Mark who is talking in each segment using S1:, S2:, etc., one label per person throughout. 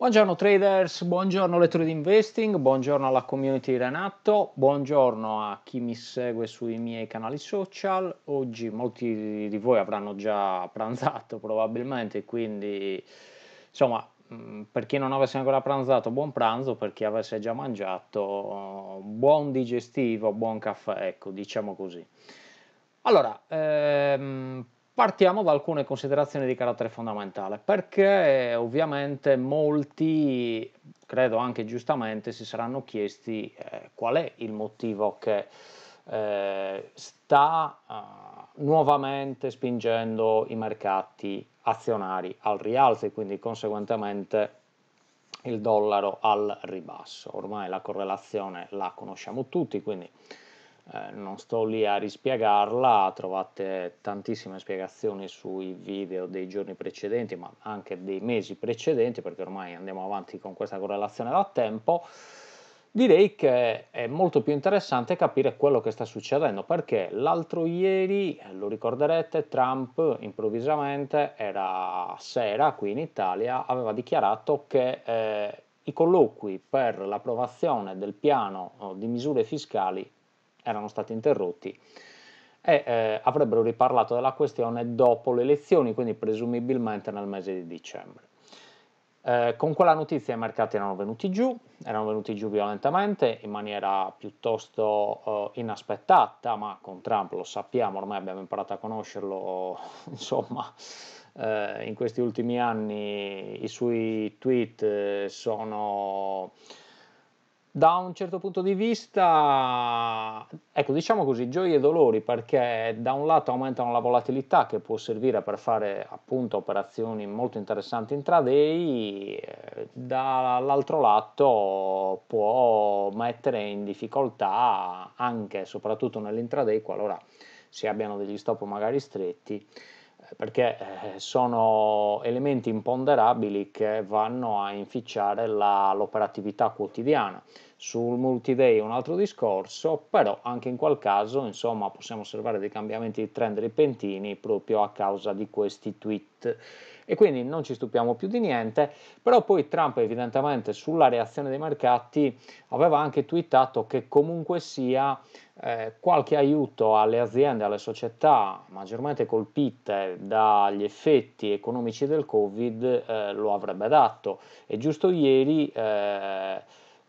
S1: Buongiorno traders, buongiorno lettori di investing, buongiorno alla community di Renato, buongiorno a chi mi segue sui miei canali social. Oggi molti di voi avranno già pranzato probabilmente, quindi insomma mm, per chi non avesse ancora pranzato buon pranzo, per chi avesse già mangiato buon digestivo, buon caffè, ecco diciamo così. Allora, ehm, Partiamo da alcune considerazioni di carattere fondamentale, perché ovviamente molti, credo anche giustamente, si saranno chiesti eh, qual è il motivo che eh, sta eh, nuovamente spingendo i mercati azionari al rialzo e quindi conseguentemente il dollaro al ribasso. Ormai la correlazione la conosciamo tutti, quindi eh, non sto lì a rispiegarla, trovate tantissime spiegazioni sui video dei giorni precedenti, ma anche dei mesi precedenti, perché ormai andiamo avanti con questa correlazione da tempo. Direi che è molto più interessante capire quello che sta succedendo perché l'altro ieri, eh, lo ricorderete, Trump improvvisamente era sera qui in Italia, aveva dichiarato che eh, i colloqui per l'approvazione del piano oh, di misure fiscali erano stati interrotti e eh, avrebbero riparlato della questione dopo le elezioni, quindi presumibilmente nel mese di dicembre. Eh, con quella notizia i mercati erano venuti giù, erano venuti giù violentamente in maniera piuttosto eh, inaspettata, ma con Trump lo sappiamo, ormai abbiamo imparato a conoscerlo, insomma, eh, in questi ultimi anni i suoi tweet eh, sono da un certo punto di vista, ecco, diciamo così, gioie e dolori, perché da un lato aumentano la volatilità che può servire per fare appunto operazioni molto interessanti intraday, eh, dall'altro lato può mettere in difficoltà anche e soprattutto nell'intraday qualora si abbiano degli stop magari stretti perché eh, sono elementi imponderabili che vanno a inficiare la, l'operatività quotidiana. Sul multiday è un altro discorso, però anche in quel caso insomma, possiamo osservare dei cambiamenti di trend repentini proprio a causa di questi tweet e quindi non ci stupiamo più di niente, però poi Trump evidentemente sulla reazione dei mercati aveva anche twittato che comunque sia eh, qualche aiuto alle aziende, alle società maggiormente colpite dagli effetti economici del Covid eh, lo avrebbe dato e giusto ieri eh,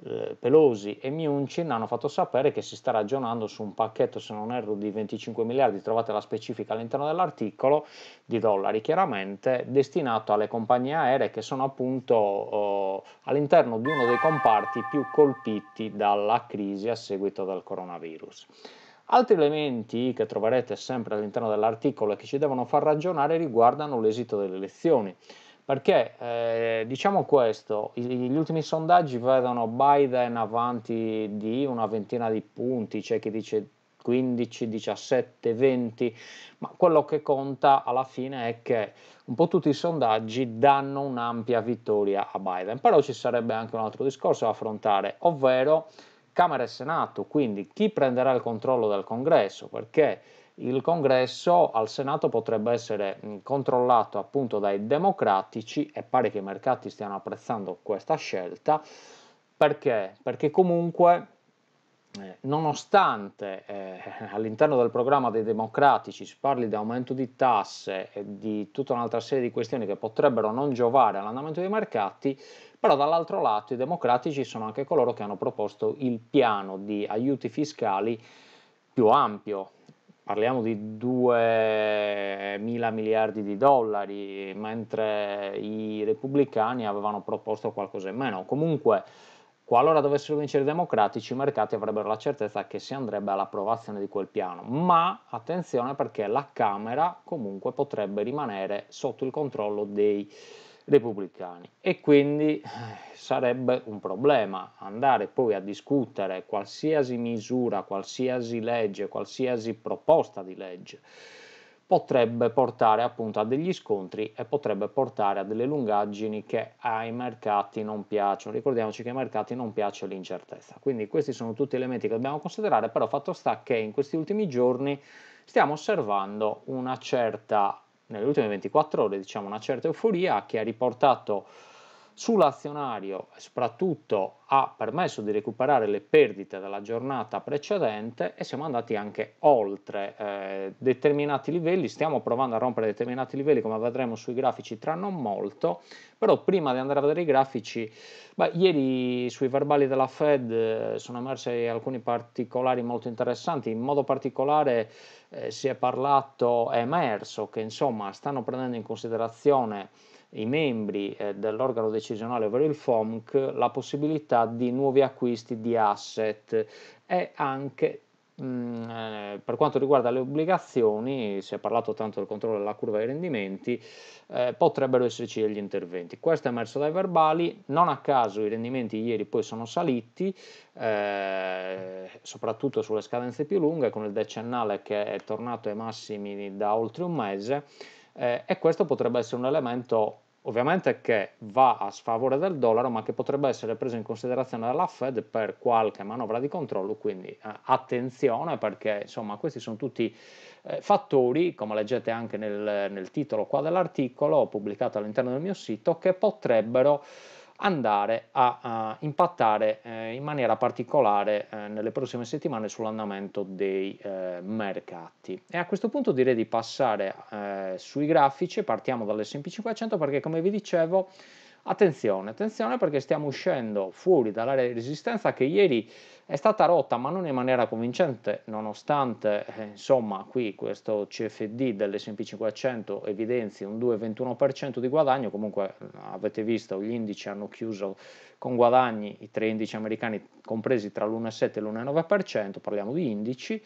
S1: eh, pelosi e Miunchin hanno fatto sapere che si sta ragionando su un pacchetto, se non erro, di 25 miliardi, trovate la specifica all'interno dell'articolo, di dollari chiaramente, destinato alle compagnie aeree che sono appunto eh, all'interno di uno dei comparti più colpiti dalla crisi a seguito del coronavirus. Altri elementi che troverete sempre all'interno dell'articolo e che ci devono far ragionare riguardano l'esito delle elezioni. Perché eh, diciamo questo, gli ultimi sondaggi vedono Biden avanti di una ventina di punti, c'è chi dice 15, 17, 20, ma quello che conta alla fine è che un po' tutti i sondaggi danno un'ampia vittoria a Biden, però ci sarebbe anche un altro discorso da affrontare, ovvero Camera e Senato, quindi chi prenderà il controllo del Congresso, perché il congresso al Senato potrebbe essere controllato appunto dai democratici e pare che i mercati stiano apprezzando questa scelta perché? Perché comunque eh, nonostante eh, all'interno del programma dei democratici si parli di aumento di tasse e di tutta un'altra serie di questioni che potrebbero non giovare all'andamento dei mercati, però dall'altro lato i democratici sono anche coloro che hanno proposto il piano di aiuti fiscali più ampio parliamo di 2 mila miliardi di dollari, mentre i repubblicani avevano proposto qualcosa in meno. Comunque, qualora dovessero vincere i democratici, i mercati avrebbero la certezza che si andrebbe all'approvazione di quel piano. Ma attenzione perché la Camera comunque potrebbe rimanere sotto il controllo dei repubblicani e quindi eh, sarebbe un problema andare poi a discutere qualsiasi misura, qualsiasi legge, qualsiasi proposta di legge potrebbe portare appunto a degli scontri e potrebbe portare a delle lungaggini che ai mercati non piacciono. Ricordiamoci che ai mercati non piace l'incertezza. Quindi questi sono tutti elementi che dobbiamo considerare, però fatto sta che in questi ultimi giorni stiamo osservando una certa nelle ultime 24 ore diciamo, una certa euforia che ha riportato sull'azionario soprattutto ha permesso di recuperare le perdite della giornata precedente e siamo andati anche oltre eh, determinati livelli, stiamo provando a rompere determinati livelli come vedremo sui grafici tra non molto, però prima di andare a vedere i grafici, beh, ieri sui verbali della Fed eh, sono emersi alcuni particolari molto interessanti, in modo particolare eh, si è parlato, è emerso che insomma stanno prendendo in considerazione i membri eh, dell'organo decisionale, ovvero il FOMC, la possibilità di nuovi acquisti di asset e anche mh, mm, eh, per quanto riguarda le obbligazioni, si è parlato tanto del controllo della curva dei rendimenti, eh, potrebbero esserci degli interventi. Questo è emerso dai verbali, non a caso i rendimenti ieri poi sono saliti, eh, soprattutto sulle scadenze più lunghe, con il decennale che è tornato ai massimi da oltre un mese eh, e questo potrebbe essere un elemento ovviamente che va a sfavore del dollaro ma che potrebbe essere preso in considerazione dalla Fed per qualche manovra di controllo, quindi eh, attenzione perché insomma questi sono tutti eh, fattori, come leggete anche nel, nel titolo qua dell'articolo pubblicato all'interno del mio sito, che potrebbero andare a, a impattare eh, in maniera particolare eh, nelle prossime settimane sull'andamento dei eh, mercati. E a questo punto direi di passare eh, sui grafici, partiamo dall'S&P 500 perché come vi dicevo Attenzione, attenzione perché stiamo uscendo fuori dall'area di resistenza che ieri è stata rotta ma non in maniera convincente nonostante eh, insomma qui questo CFD dell'S&P 500 evidenzi un 2,21% di guadagno comunque eh, avete visto gli indici hanno chiuso con guadagni i tre indici americani compresi tra l'1,7 e l'1,9% parliamo di indici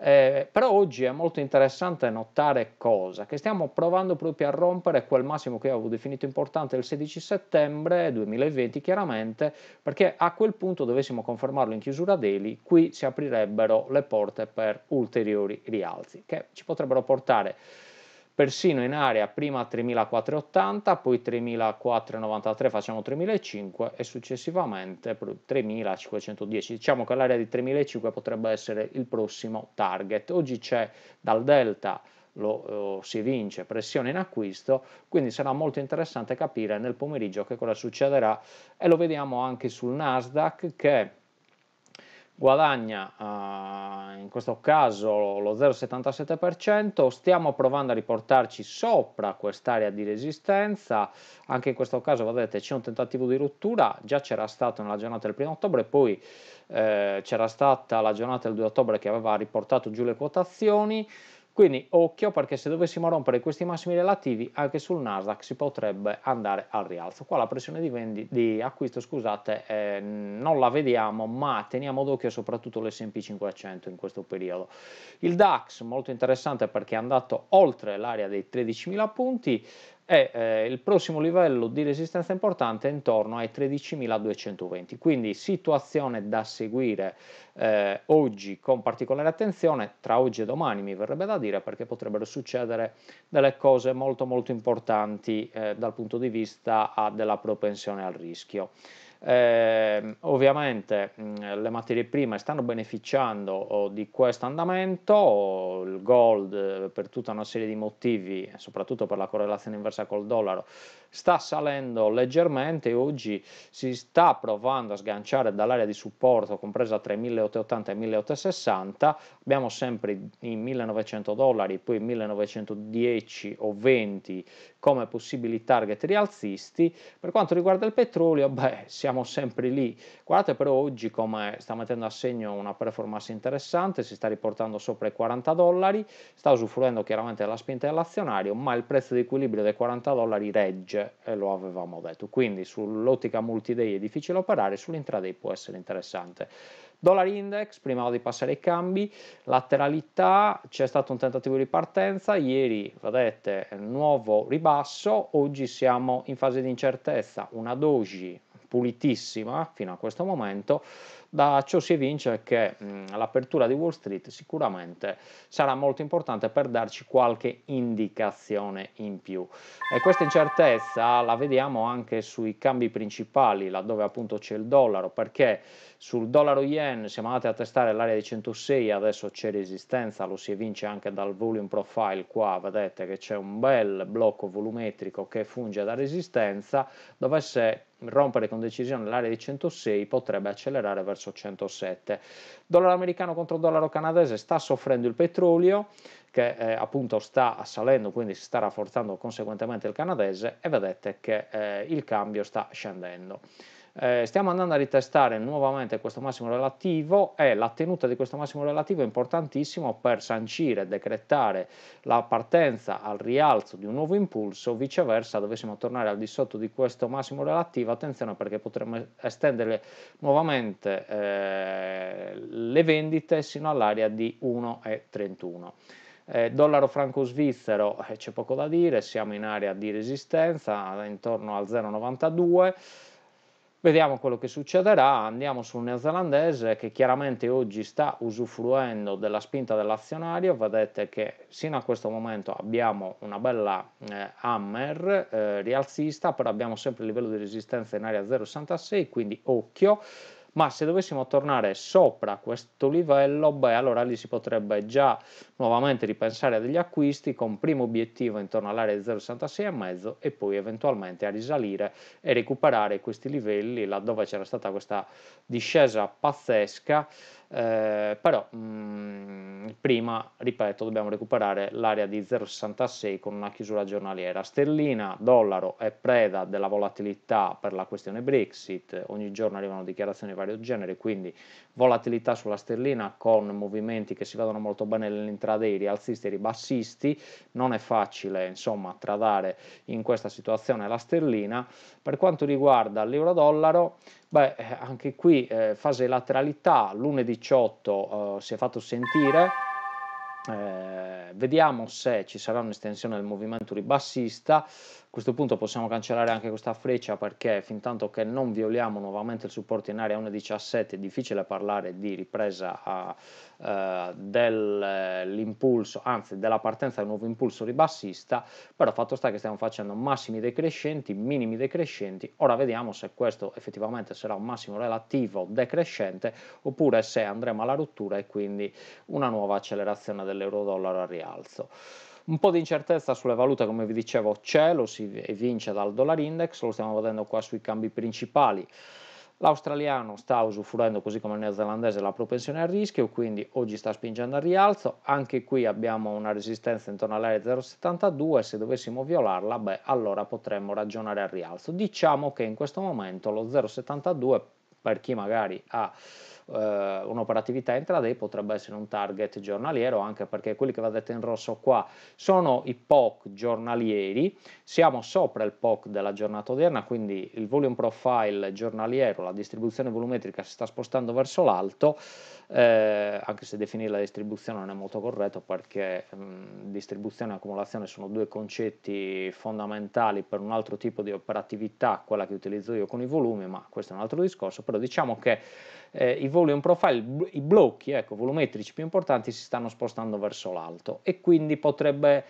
S1: eh, però oggi è molto interessante notare cosa? Che stiamo provando proprio a rompere quel massimo che io avevo definito importante il 16 settembre 2020, chiaramente, perché a quel punto dovessimo confermarlo in chiusura daily, qui si aprirebbero le porte per ulteriori rialzi che ci potrebbero portare persino in area prima 3480, poi 3493, facciamo 3005 e successivamente 3510. Diciamo che l'area di 3005 potrebbe essere il prossimo target. Oggi c'è dal delta lo, eh, si vince pressione in acquisto, quindi sarà molto interessante capire nel pomeriggio che cosa succederà e lo vediamo anche sul Nasdaq che guadagna eh, in questo caso lo 0,77%, stiamo provando a riportarci sopra quest'area di resistenza, anche in questo caso vedete c'è un tentativo di rottura, già c'era stato nella giornata del 1 ottobre, poi eh, c'era stata la giornata del 2 ottobre che aveva riportato giù le quotazioni, quindi occhio perché se dovessimo rompere questi massimi relativi anche sul Nasdaq si potrebbe andare al rialzo. Qua la pressione di, vendi, di acquisto scusate, eh, non la vediamo ma teniamo d'occhio soprattutto l'S&P 500 in questo periodo. Il DAX molto interessante perché è andato oltre l'area dei 13.000 punti, e eh, il prossimo livello di resistenza importante è intorno ai 13.220 quindi situazione da seguire eh, oggi con particolare attenzione tra oggi e domani mi verrebbe da dire perché potrebbero succedere delle cose molto molto importanti eh, dal punto di vista ah, della propensione al rischio eh, ovviamente le materie prime stanno beneficiando di questo andamento, il gold eh, per tutta una serie di motivi, soprattutto per la correlazione inversa col dollaro, sta salendo leggermente e oggi si sta provando a sganciare dall'area di supporto compresa tra i 1880 e i 1860, abbiamo sempre i 1900 dollari, poi 1910 o 20 come possibili target rialzisti, per quanto riguarda il petrolio, beh, siamo siamo sempre lì. Guardate però oggi come sta mettendo a segno una performance interessante, si sta riportando sopra i 40 dollari, sta usufruendo chiaramente della spinta dell'azionario, ma il prezzo di equilibrio dei 40 dollari regge e lo avevamo detto. Quindi sull'ottica multi-day è difficile operare, sull'intraday può essere interessante. Dollar index, prima di passare ai cambi, lateralità, c'è stato un tentativo di partenza, ieri vedete nuovo ribasso, oggi siamo in fase di incertezza, una doji pulitissima fino a questo momento da ciò si evince che mh, l'apertura di Wall Street sicuramente sarà molto importante per darci qualche indicazione in più. E questa incertezza la vediamo anche sui cambi principali, laddove appunto c'è il dollaro, perché sul dollaro yen siamo andati a testare l'area di 106, adesso c'è resistenza, lo si evince anche dal volume profile qua, vedete che c'è un bel blocco volumetrico che funge da resistenza, dovesse rompere con decisione l'area di 106 potrebbe accelerare verso verso 107. Dollaro americano contro dollaro canadese sta soffrendo il petrolio che eh, appunto sta salendo, quindi si sta rafforzando conseguentemente il canadese e vedete che eh, il cambio sta scendendo. Eh, stiamo andando a ritestare nuovamente questo massimo relativo e la tenuta di questo massimo relativo è importantissimo per sancire, decretare la partenza al rialzo di un nuovo impulso, viceversa dovessimo tornare al di sotto di questo massimo relativo, attenzione perché potremmo estendere nuovamente eh, le vendite sino all'area di 1,31. Eh, dollaro franco svizzero eh, c'è poco da dire, siamo in area di resistenza intorno al 0,92 Vediamo quello che succederà, andiamo sul neozelandese che chiaramente oggi sta usufruendo della spinta dell'azionario, vedete che sino a questo momento abbiamo una bella eh, hammer eh, rialzista, però abbiamo sempre il livello di resistenza in area 0,66, quindi occhio ma se dovessimo tornare sopra questo livello, beh, allora lì si potrebbe già nuovamente ripensare a degli acquisti con primo obiettivo intorno all'area di 0,66,5 e poi eventualmente a risalire e recuperare questi livelli laddove c'era stata questa discesa pazzesca eh, però mh, mm, prima, ripeto, dobbiamo recuperare l'area di 0,66 con una chiusura giornaliera. Sterlina, dollaro è preda della volatilità per la questione Brexit, ogni giorno arrivano dichiarazioni di vario genere, quindi volatilità sulla sterlina con movimenti che si vedono molto bene nell'intraday, rialzisti e ribassisti, non è facile insomma tradare in questa situazione la sterlina. Per quanto riguarda l'euro-dollaro, Beh, eh, anche qui eh, fase lateralità, l'1.18 eh, si è fatto sentire. Eh, vediamo se ci sarà un'estensione del movimento ribassista. A questo punto possiamo cancellare anche questa freccia perché fin tanto che non violiamo nuovamente il supporto in area 1.17 è difficile parlare di ripresa eh, dell'impulso, eh, anzi della partenza del nuovo impulso ribassista, però fatto sta che stiamo facendo massimi decrescenti, minimi decrescenti, ora vediamo se questo effettivamente sarà un massimo relativo decrescente oppure se andremo alla rottura e quindi una nuova accelerazione del dell'euro-dollaro al rialzo. Un po' di incertezza sulle valute, come vi dicevo, c'è, lo si evince dal dollar index, lo stiamo vedendo qua sui cambi principali. L'australiano sta usufruendo, così come il neozelandese, la propensione al rischio, quindi oggi sta spingendo al rialzo. Anche qui abbiamo una resistenza intorno all'area 0,72, se dovessimo violarla, beh, allora potremmo ragionare al rialzo. Diciamo che in questo momento lo 0,72 per chi magari ha eh, un'operatività intraday potrebbe essere un target giornaliero anche perché quelli che vedete in rosso qua sono i POC giornalieri siamo sopra il POC della giornata odierna quindi il volume profile giornaliero la distribuzione volumetrica si sta spostando verso l'alto eh, anche se definire la distribuzione non è molto corretto perché mh, mm, distribuzione e accumulazione sono due concetti fondamentali per un altro tipo di operatività, quella che utilizzo io con i volumi, ma questo è un altro discorso, però diciamo che eh, i volume profile, i blocchi ecco, volumetrici più importanti si stanno spostando verso l'alto e quindi potrebbe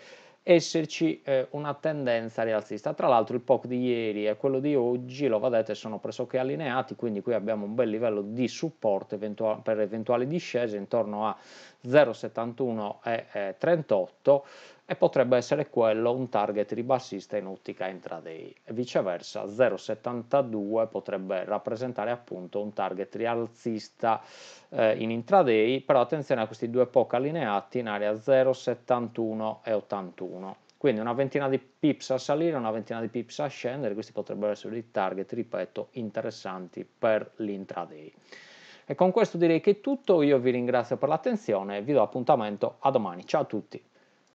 S1: esserci eh, una tendenza rialzista. Tra l'altro il POC di ieri e quello di oggi, lo vedete, sono pressoché allineati, quindi qui abbiamo un bel livello di supporto eventual- per eventuali discese intorno a 0,71 e eh, 38 e potrebbe essere quello un target ribassista in ottica intraday e viceversa 0,72 potrebbe rappresentare appunto un target rialzista eh, in intraday però attenzione a questi due POC allineati in area 0,71 e 81 quindi una ventina di pips a salire una ventina di pips a scendere questi potrebbero essere dei target ripeto interessanti per l'intraday e con questo direi che è tutto io vi ringrazio per l'attenzione e vi do appuntamento a domani ciao a tutti